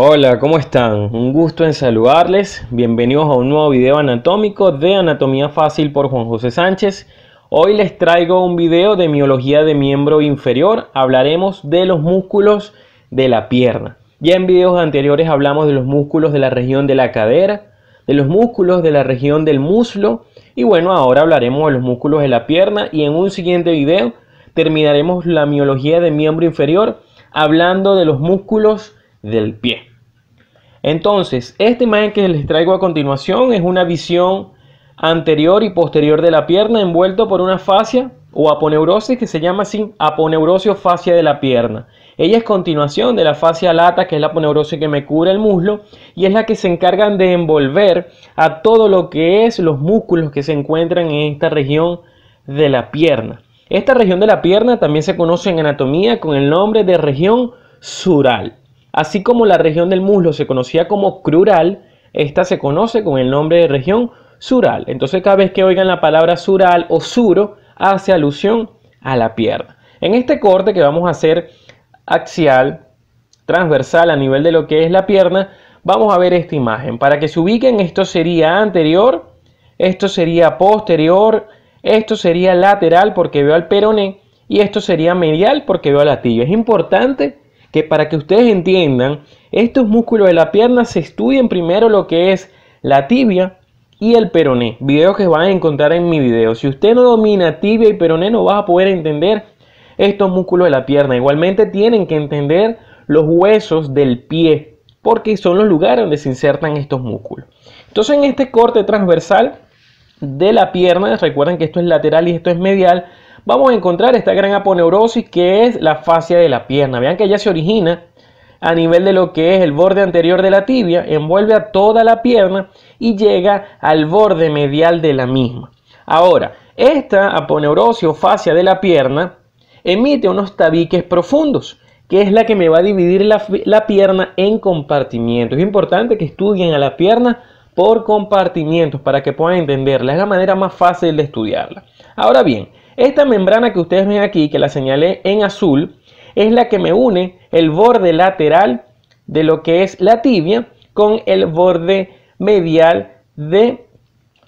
Hola, ¿cómo están? Un gusto en saludarles. Bienvenidos a un nuevo video anatómico de Anatomía Fácil por Juan José Sánchez. Hoy les traigo un video de miología de miembro inferior. Hablaremos de los músculos de la pierna. Ya en videos anteriores hablamos de los músculos de la región de la cadera, de los músculos de la región del muslo y bueno, ahora hablaremos de los músculos de la pierna y en un siguiente video terminaremos la miología de miembro inferior hablando de los músculos del pie. Entonces, esta imagen que les traigo a continuación es una visión anterior y posterior de la pierna envuelto por una fascia o aponeurosis que se llama así o fascia de la pierna. Ella es continuación de la fascia lata, que es la aponeurosis que me cubre el muslo y es la que se encargan de envolver a todo lo que es los músculos que se encuentran en esta región de la pierna. Esta región de la pierna también se conoce en anatomía con el nombre de región sural. Así como la región del muslo se conocía como crural, esta se conoce con el nombre de región sural. Entonces cada vez que oigan la palabra sural o suro, hace alusión a la pierna. En este corte que vamos a hacer axial, transversal a nivel de lo que es la pierna, vamos a ver esta imagen. Para que se ubiquen, esto sería anterior, esto sería posterior, esto sería lateral porque veo al peroné y esto sería medial porque veo al latillo. Es importante que para que ustedes entiendan, estos músculos de la pierna se estudian primero lo que es la tibia y el peroné. Video que van a encontrar en mi video. Si usted no domina tibia y peroné, no vas a poder entender estos músculos de la pierna. Igualmente tienen que entender los huesos del pie, porque son los lugares donde se insertan estos músculos. Entonces en este corte transversal de la pierna, recuerden que esto es lateral y esto es medial, vamos a encontrar esta gran aponeurosis que es la fascia de la pierna. Vean que ella se origina a nivel de lo que es el borde anterior de la tibia, envuelve a toda la pierna y llega al borde medial de la misma. Ahora, esta aponeurosis o fascia de la pierna emite unos tabiques profundos, que es la que me va a dividir la, la pierna en compartimientos. Es importante que estudien a la pierna por compartimientos para que puedan entenderla. Es la manera más fácil de estudiarla. Ahora bien, esta membrana que ustedes ven aquí, que la señalé en azul, es la que me une el borde lateral de lo que es la tibia con el borde medial del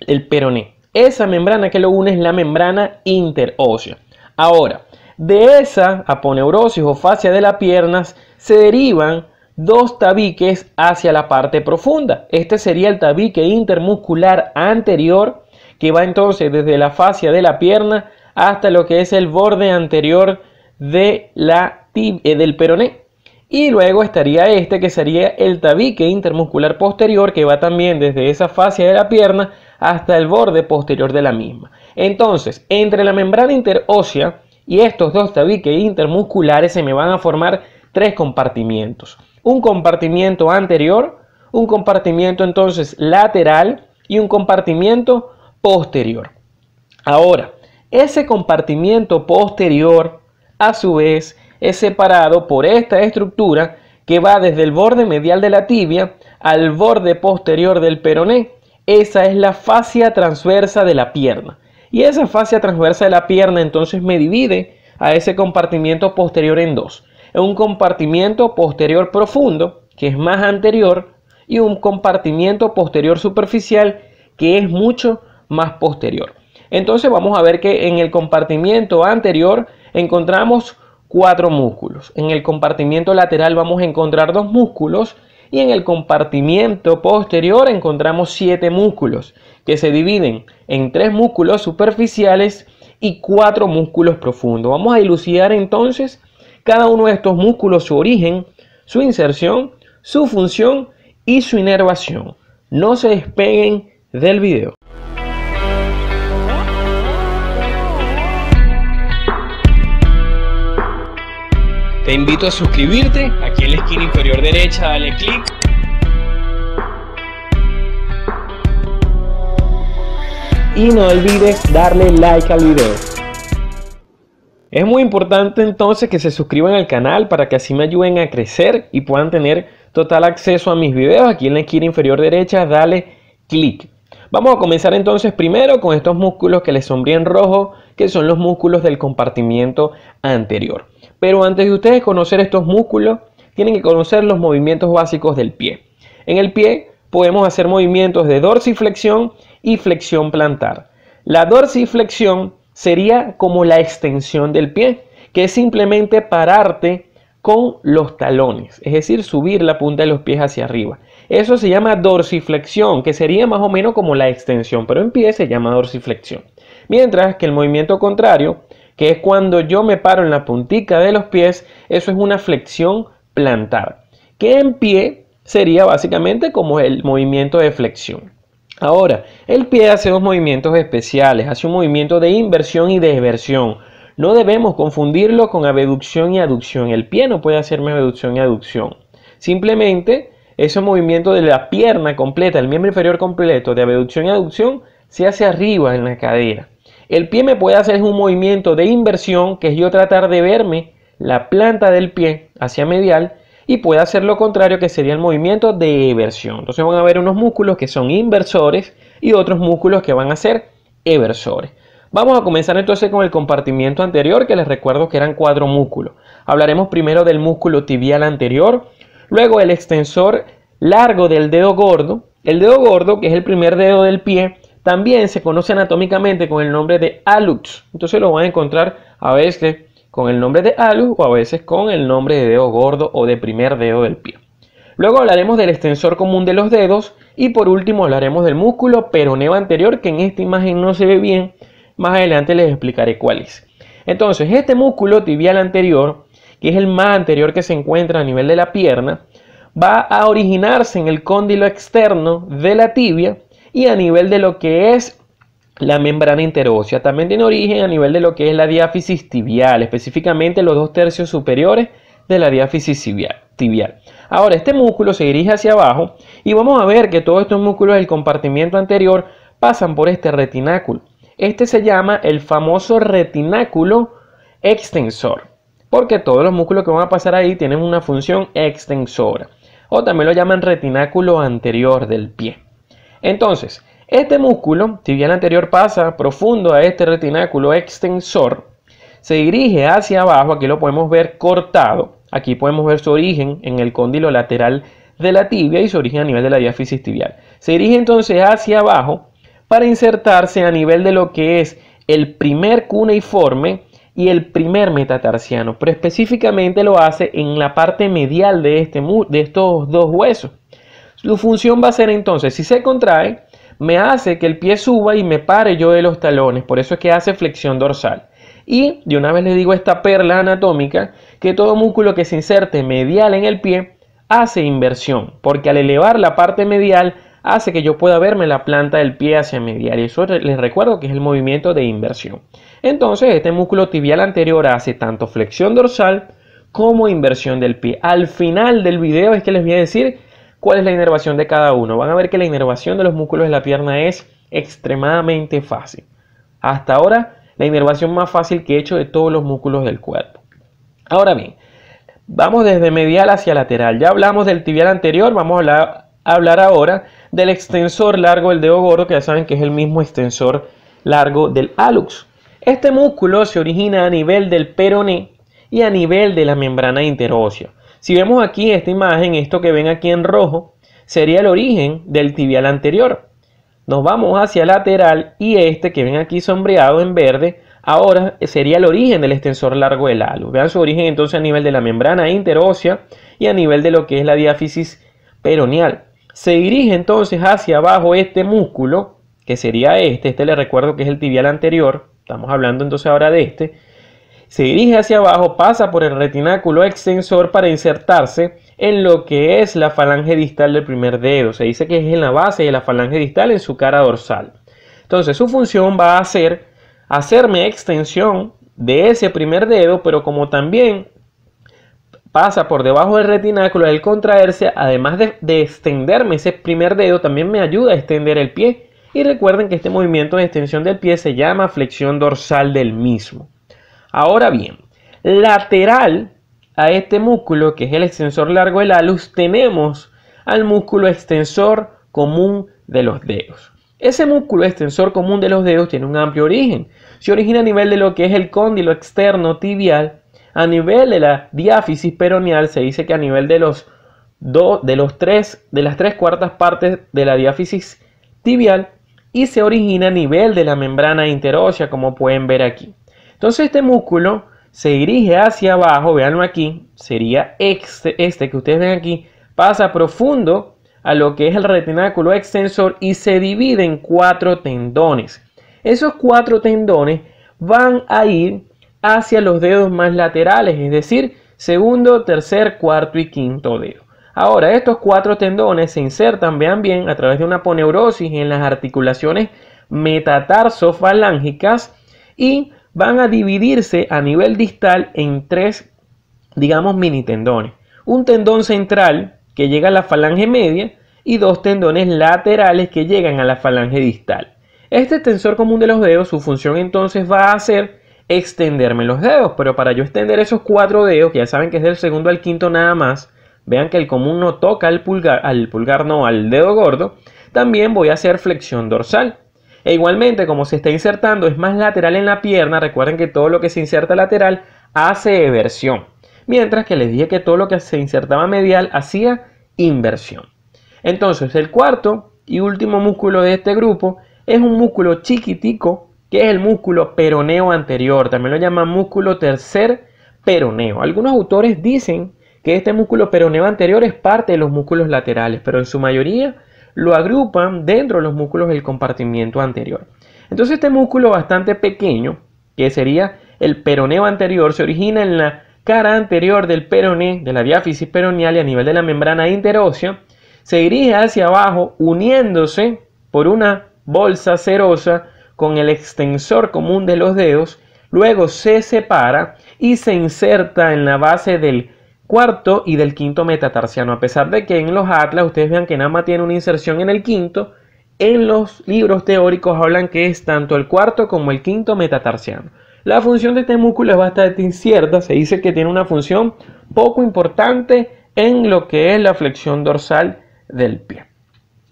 el peroné. Esa membrana que lo une es la membrana interósea. Ahora, de esa aponeurosis o fascia de las piernas se derivan dos tabiques hacia la parte profunda. Este sería el tabique intermuscular anterior que va entonces desde la fascia de la pierna hasta lo que es el borde anterior de la eh, del peroné. Y luego estaría este que sería el tabique intermuscular posterior que va también desde esa fascia de la pierna hasta el borde posterior de la misma. Entonces, entre la membrana interósea y estos dos tabiques intermusculares se me van a formar tres compartimientos. Un compartimiento anterior, un compartimiento entonces lateral y un compartimiento posterior. Ahora, ese compartimiento posterior, a su vez, es separado por esta estructura que va desde el borde medial de la tibia al borde posterior del peroné. Esa es la fascia transversa de la pierna. Y esa fascia transversa de la pierna entonces me divide a ese compartimiento posterior en dos. Un compartimiento posterior profundo, que es más anterior, y un compartimiento posterior superficial, que es mucho más posterior. Entonces vamos a ver que en el compartimiento anterior encontramos cuatro músculos. En el compartimiento lateral vamos a encontrar dos músculos y en el compartimiento posterior encontramos siete músculos que se dividen en tres músculos superficiales y cuatro músculos profundos. Vamos a elucidar entonces cada uno de estos músculos, su origen, su inserción, su función y su inervación. No se despeguen del video. Te invito a suscribirte aquí en la esquina inferior derecha, dale clic. Y no olvides darle like al video. Es muy importante entonces que se suscriban al canal para que así me ayuden a crecer y puedan tener total acceso a mis videos. Aquí en la esquina inferior derecha, dale clic. Vamos a comenzar entonces primero con estos músculos que les en rojo, que son los músculos del compartimiento anterior. Pero antes de ustedes conocer estos músculos, tienen que conocer los movimientos básicos del pie. En el pie podemos hacer movimientos de dorsiflexión y flexión plantar. La dorsiflexión sería como la extensión del pie, que es simplemente pararte con los talones, es decir, subir la punta de los pies hacia arriba. Eso se llama dorsiflexión, que sería más o menos como la extensión, pero en pie se llama dorsiflexión. Mientras que el movimiento contrario que es cuando yo me paro en la puntica de los pies, eso es una flexión plantar, que en pie sería básicamente como el movimiento de flexión. Ahora, el pie hace dos movimientos especiales, hace un movimiento de inversión y de No debemos confundirlo con abducción y aducción. El pie no puede hacerme abducción y aducción. Simplemente, ese movimiento de la pierna completa, el miembro inferior completo de abducción y aducción, se hace arriba en la cadera. El pie me puede hacer un movimiento de inversión, que es yo tratar de verme la planta del pie hacia medial y puede hacer lo contrario, que sería el movimiento de eversión. Entonces van a ver unos músculos que son inversores y otros músculos que van a ser eversores. Vamos a comenzar entonces con el compartimiento anterior, que les recuerdo que eran cuatro músculos. Hablaremos primero del músculo tibial anterior, luego el extensor largo del dedo gordo, el dedo gordo, que es el primer dedo del pie, también se conoce anatómicamente con el nombre de alux. Entonces lo van a encontrar a veces con el nombre de alux o a veces con el nombre de dedo gordo o de primer dedo del pie. Luego hablaremos del extensor común de los dedos y por último hablaremos del músculo peroneo anterior que en esta imagen no se ve bien. Más adelante les explicaré cuál es. Entonces, este músculo tibial anterior, que es el más anterior que se encuentra a nivel de la pierna, va a originarse en el cóndilo externo de la tibia y a nivel de lo que es la membrana interósea. También tiene origen a nivel de lo que es la diáfisis tibial, específicamente los dos tercios superiores de la diáfisis tibial. Ahora, este músculo se dirige hacia abajo y vamos a ver que todos estos músculos del compartimiento anterior pasan por este retináculo. Este se llama el famoso retináculo extensor, porque todos los músculos que van a pasar ahí tienen una función extensora, o también lo llaman retináculo anterior del pie. Entonces, este músculo tibial anterior pasa profundo a este retináculo extensor, se dirige hacia abajo, aquí lo podemos ver cortado, aquí podemos ver su origen en el cóndilo lateral de la tibia y su origen a nivel de la diáfisis tibial. Se dirige entonces hacia abajo para insertarse a nivel de lo que es el primer cuneiforme y el primer metatarsiano, pero específicamente lo hace en la parte medial de, este, de estos dos huesos. Su función va a ser entonces, si se contrae, me hace que el pie suba y me pare yo de los talones, por eso es que hace flexión dorsal. Y de una vez les digo esta perla anatómica, que todo músculo que se inserte medial en el pie hace inversión, porque al elevar la parte medial hace que yo pueda verme la planta del pie hacia medial. Y eso les recuerdo que es el movimiento de inversión. Entonces, este músculo tibial anterior hace tanto flexión dorsal como inversión del pie. Al final del video es que les voy a decir ¿Cuál es la inervación de cada uno? Van a ver que la inervación de los músculos de la pierna es extremadamente fácil. Hasta ahora, la inervación más fácil que he hecho de todos los músculos del cuerpo. Ahora bien, vamos desde medial hacia lateral. Ya hablamos del tibial anterior, vamos a hablar, ahora del extensor largo del dedo gordo, que ya saben que es el mismo extensor largo del alux. Este músculo se origina a nivel del peroné y a nivel de la membrana interósea. Si vemos aquí esta imagen, esto que ven aquí en rojo, sería el origen del tibial anterior. Nos vamos hacia lateral y este que ven aquí sombreado en verde, ahora sería el origen del extensor largo del halo. Vean su origen entonces a nivel de la membrana interósea y a nivel de lo que es la diáfisis peroneal. Se dirige entonces hacia abajo este músculo, que sería este, este le recuerdo que es el tibial anterior, estamos hablando entonces ahora de este, se dirige hacia abajo, pasa por el retináculo extensor para insertarse en lo que es la falange distal del primer dedo. Se dice que es en la base de la falange distal en su cara dorsal. Entonces su función va a ser hacerme extensión de ese primer dedo, pero como también pasa por debajo del retináculo al contraerse, además de, de, extenderme ese primer dedo, también me ayuda a extender el pie. Y recuerden que este movimiento de extensión del pie se llama flexión dorsal del mismo. Ahora bien, lateral a este músculo, que es el extensor largo del luz, tenemos al músculo extensor común de los dedos. Ese músculo extensor común de los dedos tiene un amplio origen. Se origina a nivel de lo que es el cóndilo externo tibial, a nivel de la diáfisis peroneal, se dice que a nivel de los, de los tres, de las tres cuartas partes de la diáfisis tibial y se origina a nivel de la membrana interósea, como pueden ver aquí. Entonces este músculo se dirige hacia abajo, veanlo aquí, sería este, este, que ustedes ven aquí, pasa profundo a lo que es el retináculo extensor y se divide en cuatro tendones. Esos cuatro tendones van a ir hacia los dedos más laterales, es decir, segundo, tercer, cuarto y quinto dedo. Ahora, estos cuatro tendones se insertan, vean bien, a través de una poneurosis en las articulaciones metatarsofalángicas y van a dividirse a nivel distal en tres, digamos, mini tendones. Un tendón central que llega a la falange media y dos tendones laterales que llegan a la falange distal. Este tensor común de los dedos, su función entonces va a ser extenderme los dedos, pero para yo extender esos cuatro dedos, que ya saben que es del segundo al quinto nada más, vean que el común no toca al pulgar, al pulgar no, al dedo gordo, también voy a hacer flexión dorsal. E igualmente, como se está insertando, es más lateral en la pierna, recuerden que todo lo que se inserta lateral hace eversión. Mientras que les dije que todo lo que se insertaba medial hacía inversión. Entonces, el cuarto y último músculo de este grupo es un músculo chiquitico, que es el músculo peroneo anterior. También lo llaman músculo tercer peroneo. Algunos autores dicen que este músculo peroneo anterior es parte de los músculos laterales, pero en su mayoría lo agrupan dentro de los músculos del compartimiento anterior. Entonces este músculo bastante pequeño, que sería el peroneo anterior, se origina en la cara anterior del peroné, de la diáfisis peroneal y a nivel de la membrana interósea, se dirige hacia abajo uniéndose por una bolsa serosa con el extensor común de los dedos, luego se separa y se inserta en la base del cuarto y del quinto metatarsiano. A pesar de que en los atlas ustedes vean que nada más tiene una inserción en el quinto, en los libros teóricos hablan que es tanto el cuarto como el quinto metatarsiano. La función de este músculo es bastante incierta, se dice que tiene una función poco importante en lo que es la flexión dorsal del pie.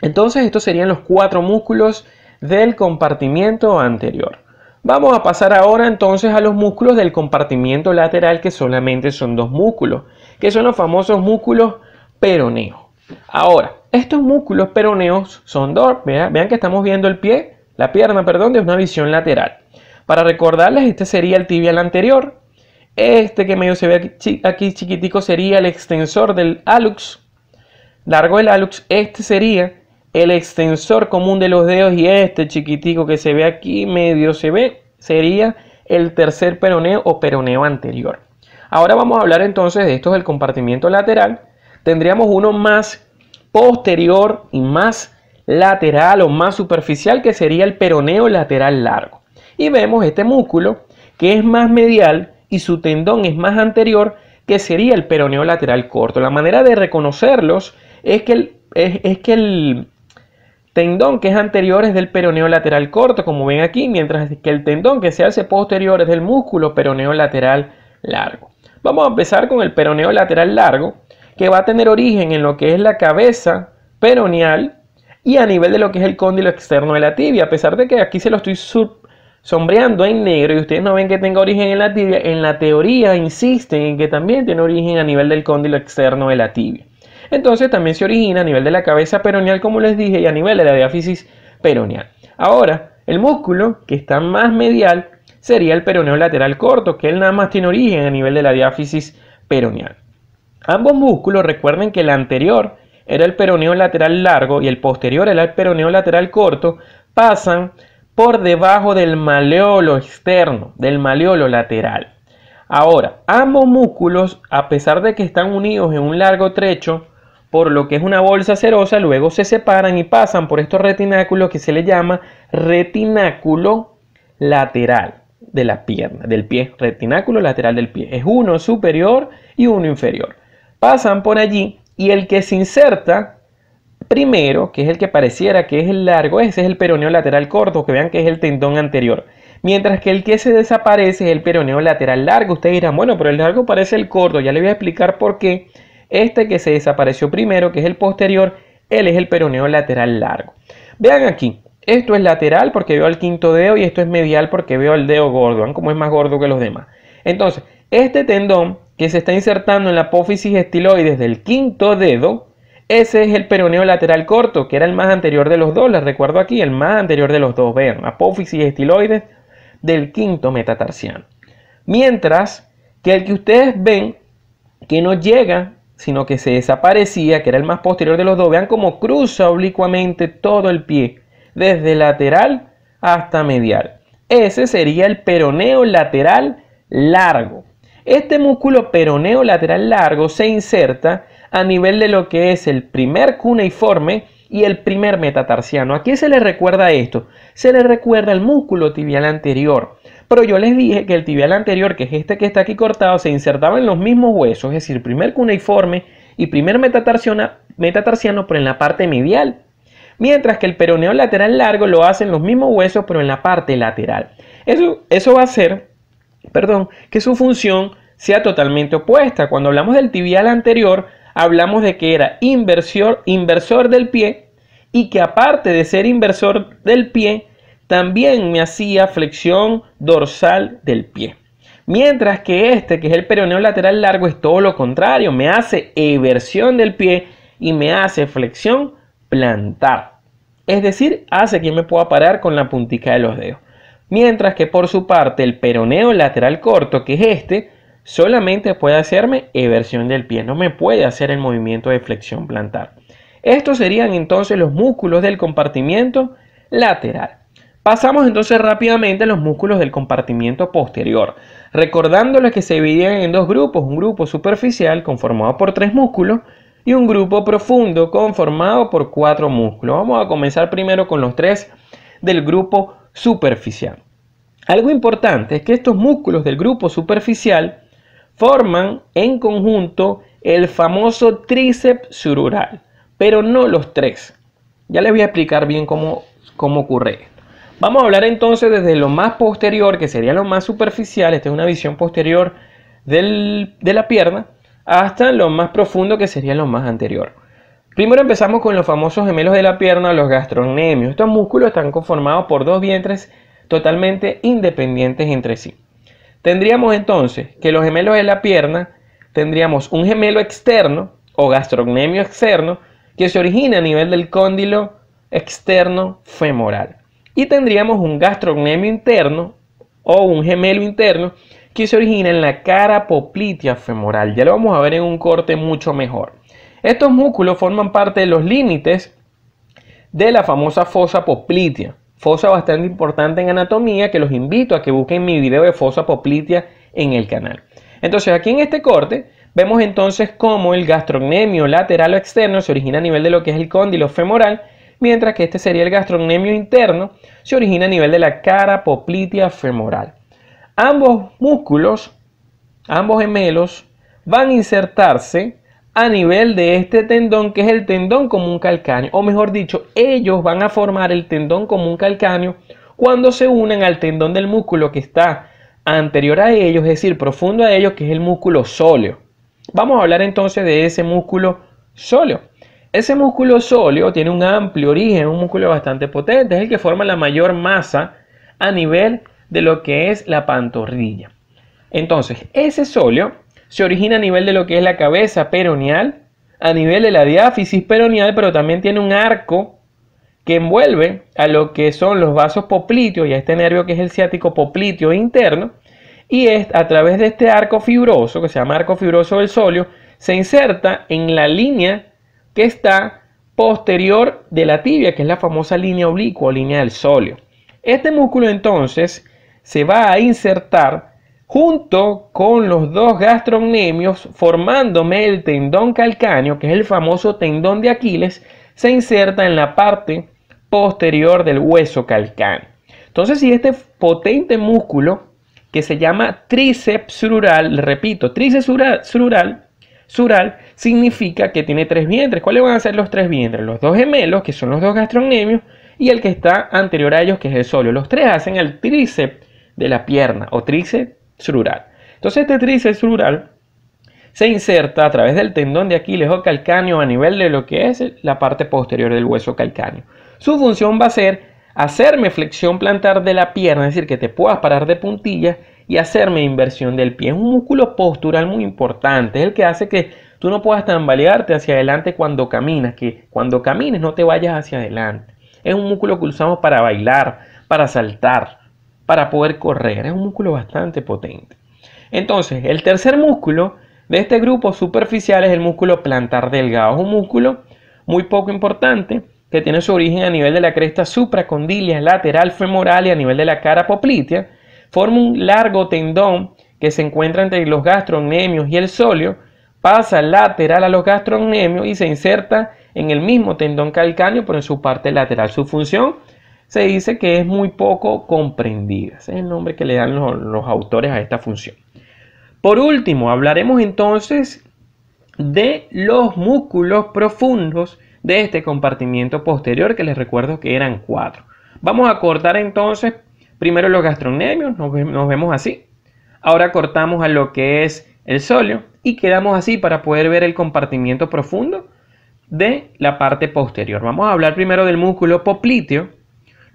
Entonces estos serían los cuatro músculos del compartimiento anterior. Vamos a pasar ahora entonces a los músculos del compartimiento lateral que solamente son dos músculos que son los famosos músculos peroneos. Ahora, estos músculos peroneos son dos, vean, que estamos viendo el pie, la pierna, perdón, de una visión lateral. Para recordarles, este sería el tibial anterior, este que medio se ve aquí chiquitico sería el extensor del alux, largo del alux, este sería el extensor común de los dedos y este chiquitico que se ve aquí medio se ve sería el tercer peroneo o peroneo anterior. Ahora vamos a hablar entonces de esto del compartimiento lateral. Tendríamos uno más posterior y más lateral o más superficial que sería el peroneo lateral largo. Y vemos este músculo que es más medial y su tendón es más anterior que sería el peroneo lateral corto. La manera de reconocerlos es que el, es que el tendón que es anterior es del peroneo lateral corto, como ven aquí, mientras que el tendón que se hace posterior es del músculo peroneo lateral largo. Vamos a empezar con el peroneo lateral largo, que va a tener origen en lo que es la cabeza peroneal y a nivel de lo que es el cóndilo externo de la tibia. A pesar de que aquí se lo estoy sombreando en negro y ustedes no ven que tenga origen en la tibia, en la teoría insisten en que también tiene origen a nivel del cóndilo externo de la tibia. Entonces también se origina a nivel de la cabeza peroneal, como les dije, y a nivel de la diáfisis peroneal. Ahora, el músculo que está más medial sería el peroneo lateral corto, que él nada más tiene origen a nivel de la diáfisis peroneal. Ambos músculos, recuerden que el anterior era el peroneo lateral largo y el posterior era el peroneo lateral corto, pasan por debajo del maleolo externo, del maleolo lateral. Ahora, ambos músculos, a pesar de que están unidos en un largo trecho, por lo que es una bolsa cerosa, luego se separan y pasan por estos retináculos que se le llama retináculo lateral de la pierna, del pie, retináculo lateral del pie. Es uno superior y uno inferior. Pasan por allí y el que se inserta primero, que es el que pareciera que es el largo, ese es el peroneo lateral corto, que vean que es el tendón anterior. Mientras que el que se desaparece es el peroneo lateral largo. Ustedes dirán, bueno, pero el largo parece el corto. Ya le voy a explicar por qué. Este que se desapareció primero, que es el posterior, él es el peroneo lateral largo. Vean aquí, esto es lateral porque veo el quinto dedo y esto es medial porque veo el dedo gordo. ¿Ven como es más gordo que los demás? Entonces, este tendón que se está insertando en la apófisis estiloides del quinto dedo, ese es el peroneo lateral corto, que era el más anterior de los dos. Les recuerdo aquí, el más anterior de los dos. Vean, apófisis estiloides del quinto metatarsiano. Mientras que el que ustedes ven que no llega, sino que se desaparecía, que era el más posterior de los dos, vean cómo cruza oblicuamente todo el pie desde lateral hasta medial. Ese sería el peroneo lateral largo. Este músculo peroneo lateral largo se inserta a nivel de lo que es el primer cuneiforme y el primer metatarsiano. ¿A qué se le recuerda esto? Se le recuerda el músculo tibial anterior. Pero yo les dije que el tibial anterior, que es este que está aquí cortado, se insertaba en los mismos huesos, es decir, primer cuneiforme y primer metatarsiano, metatarsiano pero en la parte medial mientras que el peroneo lateral largo lo hacen los mismos huesos pero en la parte lateral. Eso, eso va a hacer perdón, que su función sea totalmente opuesta. Cuando hablamos del tibial anterior, hablamos de que era inversor, inversor del pie y que aparte de ser inversor del pie, también me hacía flexión dorsal del pie. Mientras que este, que es el peroneo lateral largo, es todo lo contrario, me hace eversión del pie y me hace flexión plantar. Es decir, hace que me pueda parar con la puntica de los dedos. Mientras que por su parte el peroneo lateral corto, que es este, solamente puede hacerme eversión del pie, no me puede hacer el movimiento de flexión plantar. Estos serían entonces los músculos del compartimiento lateral. Pasamos entonces rápidamente a los músculos del compartimiento posterior, recordándoles que se dividían en dos grupos, un grupo superficial conformado por tres músculos y un grupo profundo conformado por cuatro músculos. Vamos a comenzar primero con los tres del grupo superficial. Algo importante es que estos músculos del grupo superficial forman en conjunto el famoso tríceps surural, pero no los tres. Ya les voy a explicar bien cómo, cómo ocurre esto. Vamos a hablar entonces desde lo más posterior, que sería lo más superficial, esta es una visión posterior de la pierna, hasta lo más profundo que sería lo más anterior. Primero empezamos con los famosos gemelos de la pierna, los gastrocnemios. Estos músculos están conformados por dos vientres totalmente independientes entre sí. Tendríamos entonces que los gemelos de la pierna tendríamos un gemelo externo o gastrocnemio externo que se origina a nivel del cóndilo externo femoral. Y tendríamos un gastrocnemio interno o un gemelo interno que se origina en la cara poplitea femoral. Ya lo vamos a ver en un corte mucho mejor. Estos músculos forman parte de los límites de la famosa fosa poplitea, fosa bastante importante en anatomía que los invito a que busquen mi video de fosa poplitea en el canal. Entonces aquí en este corte vemos entonces cómo el gastrocnemio lateral o externo se origina a nivel de lo que es el cóndilo femoral, mientras que este sería el gastrocnemio interno, se origina a nivel de la cara poplitea femoral ambos músculos, ambos gemelos, van a insertarse a nivel de este tendón que es el tendón común calcáneo, o mejor dicho, ellos van a formar el tendón común calcáneo cuando se unen al tendón del músculo que está anterior a ellos, es decir, profundo a ellos, que es el músculo sóleo. Vamos a hablar entonces de ese músculo sóleo. Ese músculo sóleo tiene un amplio origen, un músculo bastante potente, es el que forma la mayor masa a nivel de lo que es la pantorrilla. Entonces, ese solio se origina a nivel de lo que es la cabeza peroneal, a nivel de la diáfisis peroneal, pero también tiene un arco que envuelve a lo que son los vasos popliteos y a este nervio que es el ciático popliteo interno. Y es, a través de este arco fibroso, que se llama arco fibroso del solio se inserta en la línea que está posterior de la tibia, que es la famosa línea oblicua o línea del solio Este músculo entonces se va a insertar junto con los dos gastrocnemios formándome el tendón calcáneo, que es el famoso tendón de Aquiles, se inserta en la parte posterior del hueso calcáneo. Entonces, si este potente músculo que se llama tríceps sural, repito, tríceps rural sural, significa que tiene tres vientres. ¿Cuáles van a ser los tres vientres? Los dos gemelos, que son los dos gastrocnemios, y el que está anterior a ellos, que es el solio. Los tres hacen el tríceps de la pierna o tríceps sural. Entonces este tríceps sural se inserta a través del tendón de Aquiles o calcáneo a nivel de lo que es la parte posterior del hueso calcáneo. Su función va a ser hacerme flexión plantar de la pierna, es decir, que te puedas parar de puntillas y hacerme inversión del pie. Es un músculo postural muy importante, es el que hace que tú no puedas tambalearte hacia adelante cuando caminas, que cuando camines no te vayas hacia adelante. Es un músculo que usamos para bailar, para saltar, para poder correr. Es un músculo bastante potente. Entonces, el tercer músculo de este grupo superficial es el músculo plantar delgado. Es un músculo muy poco importante que tiene su origen a nivel de la cresta supracondilia, lateral femoral y a nivel de la cara poplitea. Forma un largo tendón que se encuentra entre los gastrocnemios y el sóleo, pasa lateral a los gastrocnemios y se inserta en el mismo tendón calcáneo, pero en su parte lateral. Su función se dice que es muy poco comprendida. Ese es el nombre que le dan los, autores a esta función. Por último, hablaremos entonces de los músculos profundos de este compartimiento posterior, que les recuerdo que eran cuatro. Vamos a cortar entonces primero los gastrocnemios, nos, vemos así. Ahora cortamos a lo que es el sóleo y quedamos así para poder ver el compartimiento profundo de la parte posterior. Vamos a hablar primero del músculo popliteo,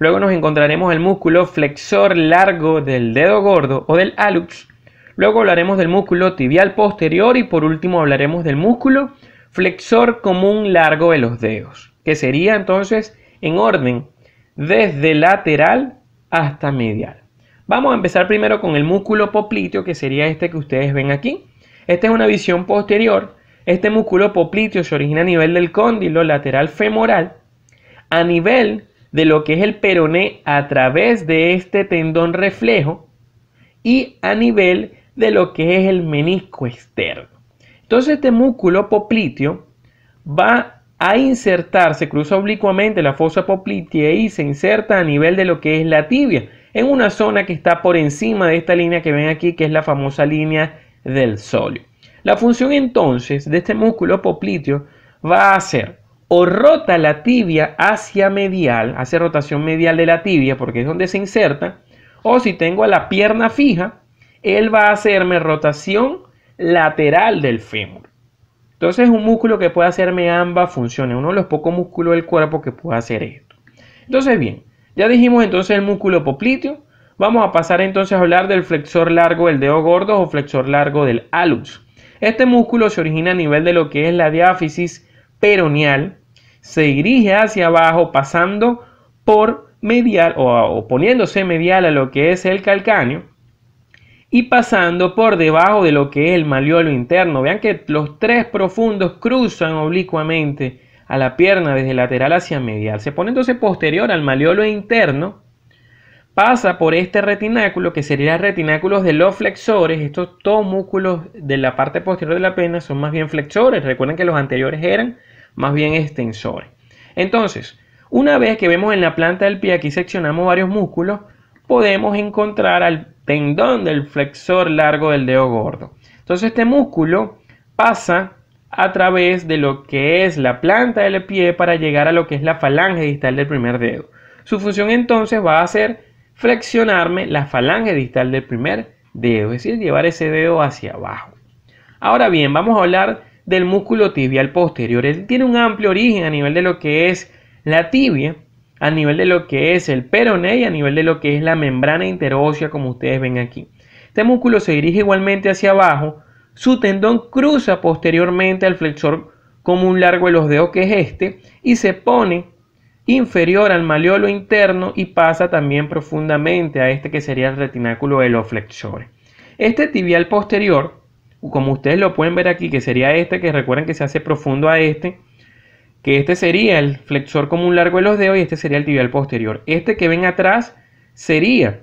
Luego nos encontraremos el músculo flexor largo del dedo gordo o del alux. Luego hablaremos del músculo tibial posterior y por último hablaremos del músculo flexor común largo de los dedos, que sería entonces en orden desde lateral hasta medial. Vamos a empezar primero con el músculo popliteo, que sería este que ustedes ven aquí. Esta es una visión posterior. Este músculo popliteo se origina a nivel del cóndilo lateral femoral. A nivel de lo que es el peroné a través de este tendón reflejo y a nivel de lo que es el menisco externo. Entonces este músculo popliteo va a insertarse, cruza oblicuamente la fosa poplitea y se inserta a nivel de lo que es la tibia, en una zona que está por encima de esta línea que ven aquí, que es la famosa línea del solio. La función entonces de este músculo popliteo va a ser o rota la tibia hacia medial, hace rotación medial de la tibia porque es donde se inserta, o si tengo la pierna fija, él va a hacerme rotación lateral del fémur. Entonces es un músculo que puede hacerme ambas funciones, uno de los pocos músculos del cuerpo que puede hacer esto. Entonces bien, ya dijimos entonces el músculo popliteo, vamos a pasar entonces a hablar del flexor largo del dedo gordo o flexor largo del alus Este músculo se origina a nivel de lo que es la diáfisis peroneal, se dirige hacia abajo pasando por medial o, poniéndose medial a lo que es el calcáneo y pasando por debajo de lo que es el maleolo interno. Vean que los tres profundos cruzan oblicuamente a la pierna desde lateral hacia medial. Se pone entonces posterior al maleolo interno, pasa por este retináculo, que sería retináculos de los flexores. Estos dos músculos de la parte posterior de la pena son más bien flexores. Recuerden que los anteriores eran más bien extensores. Entonces, una vez que vemos en la planta del pie, aquí seccionamos varios músculos, podemos encontrar al tendón del flexor largo del dedo gordo. Entonces este músculo pasa a través de lo que es la planta del pie para llegar a lo que es la falange distal del primer dedo. Su función entonces va a ser flexionarme la falange distal del primer dedo, es decir, llevar ese dedo hacia abajo. Ahora bien, vamos a hablar del músculo tibial posterior. Él tiene un amplio origen a nivel de lo que es la tibia, a nivel de lo que es el peroné y a nivel de lo que es la membrana interósea, como ustedes ven aquí. Este músculo se dirige igualmente hacia abajo, su tendón cruza posteriormente al flexor común largo de los dedos, que es este, y se pone inferior al maleolo interno y pasa también profundamente a este que sería el retináculo de los flexores. Este tibial posterior como ustedes lo pueden ver aquí, que sería este, que recuerden que se hace profundo a este, que este sería el flexor común largo de los dedos y este sería el tibial posterior. Este que ven atrás sería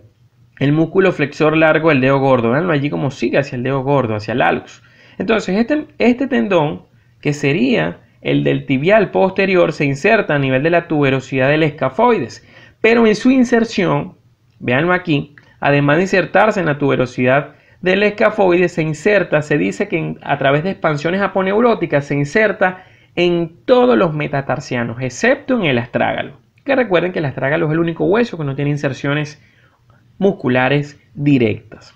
el músculo flexor largo del dedo gordo, veanlo allí como sigue hacia el dedo gordo, hacia el alux. Entonces este, este tendón, que sería el del tibial posterior, se inserta a nivel de la tuberosidad del escafoides, pero en su inserción, veanlo aquí, además de insertarse en la tuberosidad del escafoide se inserta, se dice que a través de expansiones aponeuróticas se inserta en todos los metatarsianos, excepto en el astrágalo. Que recuerden que el astrágalo es el único hueso que no tiene inserciones musculares directas.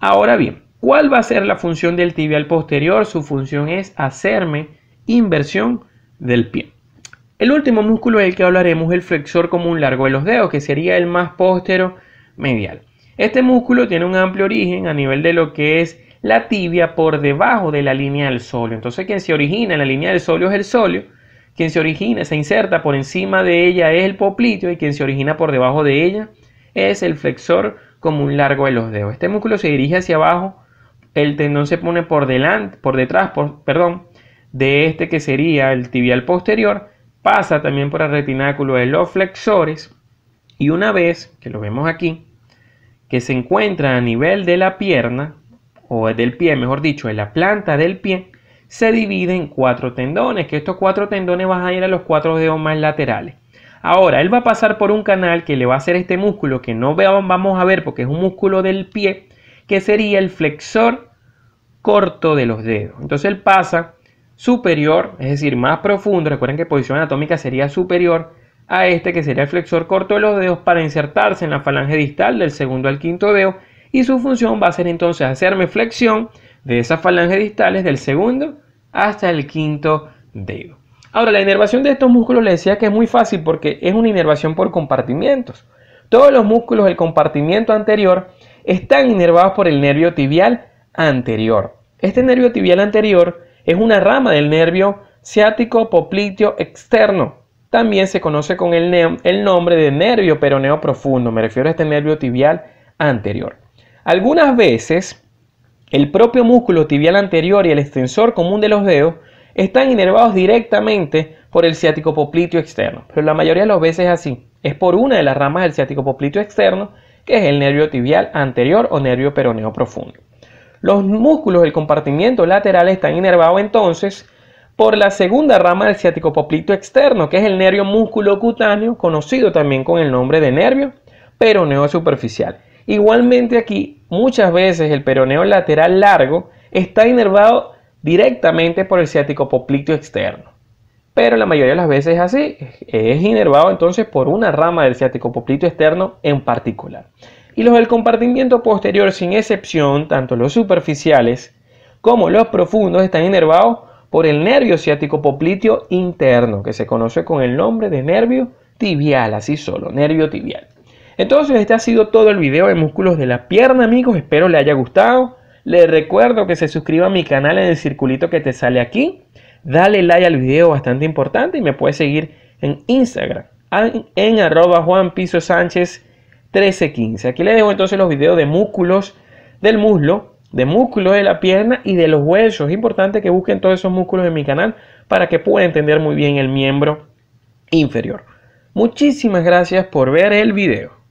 Ahora bien, ¿cuál va a ser la función del tibial posterior? Su función es hacerme inversión del pie. El último músculo del que hablaremos es el flexor común largo de los dedos, que sería el más póstero medial. Este músculo tiene un amplio origen a nivel de lo que es la tibia por debajo de la línea del solio. Entonces quien se origina en la línea del solio es el solio, quien se origina, se inserta por encima de ella es el popliteo y quien se origina por debajo de ella es el flexor común largo de los dedos. Este músculo se dirige hacia abajo, el tendón se pone por delante, por detrás, perdón, de este que sería el tibial posterior, pasa también por el retináculo de los flexores y una vez que lo vemos aquí, que se encuentra a nivel de la pierna, o del pie, mejor dicho, en la planta del pie, se divide en cuatro tendones, que estos cuatro tendones van a ir a los cuatro dedos más laterales. Ahora, él va a pasar por un canal que le va a hacer este músculo que no vamos a ver porque es un músculo del pie, que sería el flexor corto de los dedos. Entonces él pasa superior, es decir, más profundo, recuerden que posición anatómica sería superior, a este que sería el flexor corto de los dedos para insertarse en la falange distal del segundo al quinto dedo y su función va a ser entonces hacerme flexión de esas falanges distales del segundo hasta el quinto dedo. Ahora, la inervación de estos músculos les decía que es muy fácil porque es una inervación por compartimientos. Todos los músculos del compartimiento anterior están inervados por el nervio tibial anterior. Este nervio tibial anterior es una rama del nervio ciático popliteo externo, también se conoce con el, el nombre de nervio peroneo profundo, me refiero a este nervio tibial anterior. Algunas veces, el propio músculo tibial anterior y el extensor común de los dedos están inervados directamente por el ciático popliteo externo, pero la mayoría de las veces es así. Es por una de las ramas del ciático popliteo externo, que es el nervio tibial anterior o nervio peroneo profundo. Los músculos del compartimiento lateral están inervados entonces por la segunda rama del ciático poplito externo, que es el nervio músculo cutáneo, conocido también con el nombre de nervio peroneo superficial. Igualmente aquí, muchas veces el peroneo lateral largo está inervado directamente por el ciático poplito externo. Pero la mayoría de las veces es así, es inervado entonces por una rama del ciático poplito externo en particular. Y los del compartimiento posterior, sin excepción, tanto los superficiales como los profundos, están inervados por el nervio ciático popliteo interno, que se conoce con el nombre de nervio tibial, así solo, nervio tibial. Entonces, este ha sido todo el video de músculos de la pierna, amigos. Espero le haya gustado. Les recuerdo que se suscriba a mi canal en el circulito que te sale aquí. Dale like al video, bastante importante, y me puedes seguir en Instagram, en, en arroba Juan Piso Sánchez 1315. Aquí les dejo entonces los videos de músculos del muslo de músculos de la pierna y de los huesos. Es importante que busquen todos esos músculos en mi canal para que puedan entender muy bien el miembro inferior. Muchísimas gracias por ver el video.